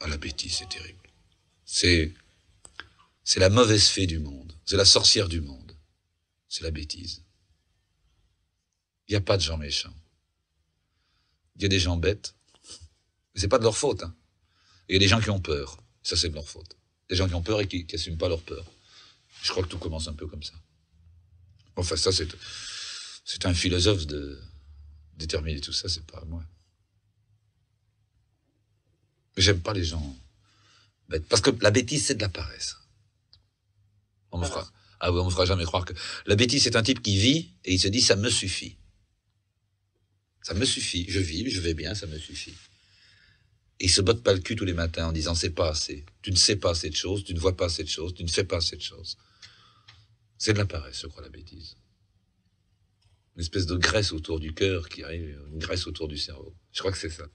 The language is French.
Ah oh, la bêtise, c'est terrible. C'est, c'est la mauvaise fée du monde, c'est la sorcière du monde, c'est la bêtise. Il n'y a pas de gens méchants. Il y a des gens bêtes, mais c'est pas de leur faute. Hein. il y a des gens qui ont peur, ça c'est de leur faute. Des gens qui ont peur et qui n'assument pas leur peur. Je crois que tout commence un peu comme ça. Enfin, ça c'est, c'est un philosophe de déterminer tout ça, c'est pas moi. J'aime pas les gens Parce que la bêtise, c'est de la paresse. On me fera, ah on me fera jamais croire que la bêtise, c'est un type qui vit et il se dit, ça me suffit. Ça me suffit. Je vis, je vais bien, ça me suffit. Et il se botte pas le cul tous les matins en disant, c'est pas assez. Tu ne sais pas cette chose, tu ne vois pas cette chose, tu ne fais pas cette chose. C'est de la paresse, je crois, la bêtise. Une espèce de graisse autour du cœur qui arrive, une graisse autour du cerveau. Je crois que c'est ça.